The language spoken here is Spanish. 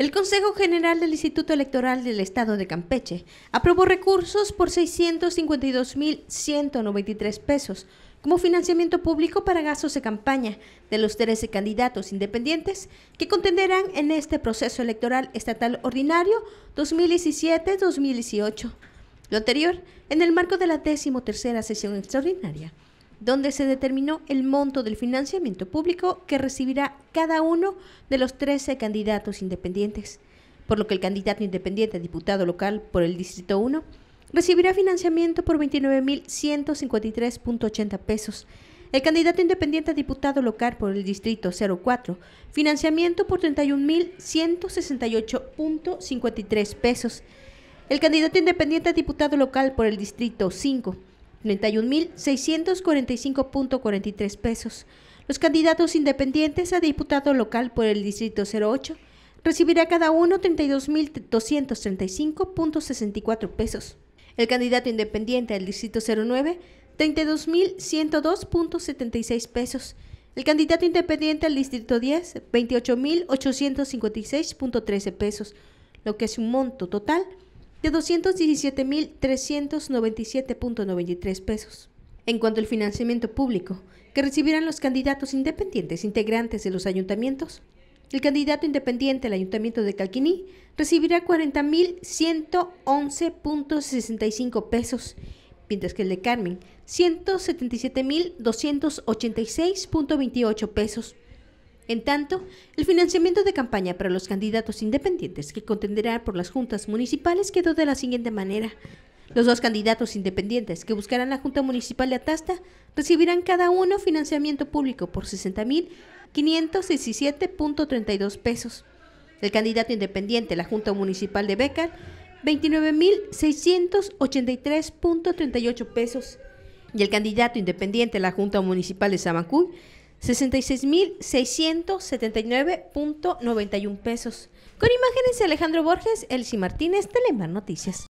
El Consejo General del Instituto Electoral del Estado de Campeche aprobó recursos por 652.193 pesos como financiamiento público para gastos de campaña de los 13 candidatos independientes que contenderán en este proceso electoral estatal ordinario 2017-2018. Lo anterior en el marco de la 13 sesión extraordinaria donde se determinó el monto del financiamiento público que recibirá cada uno de los 13 candidatos independientes, por lo que el candidato independiente a diputado local por el Distrito 1 recibirá financiamiento por 29.153.80 pesos, el candidato independiente a diputado local por el Distrito 04, financiamiento por 31.168.53 pesos, el candidato independiente a diputado local por el Distrito 5, 31.645.43 pesos. Los candidatos independientes a diputado local por el Distrito 08 recibirá cada uno 32.235.64 pesos. El candidato independiente al Distrito 09, 32.102.76 pesos. El candidato independiente al Distrito 10, 28.856.13 pesos, lo que es un monto total de 217.397.93 pesos. En cuanto al financiamiento público, que recibirán los candidatos independientes integrantes de los ayuntamientos, el candidato independiente al Ayuntamiento de Calquiní recibirá 40.111.65 pesos, mientras que el de Carmen, 177.286.28 pesos. En tanto, el financiamiento de campaña para los candidatos independientes que contenderán por las juntas municipales quedó de la siguiente manera. Los dos candidatos independientes que buscarán la Junta Municipal de Atasta recibirán cada uno financiamiento público por 60.517.32 pesos. El candidato independiente, la Junta Municipal de Becar, 29.683.38 pesos. Y el candidato independiente, la Junta Municipal de Samancuy, 66.679.91 pesos. Con imágenes de Alejandro Borges, Elsie Martínez, Telemar Noticias.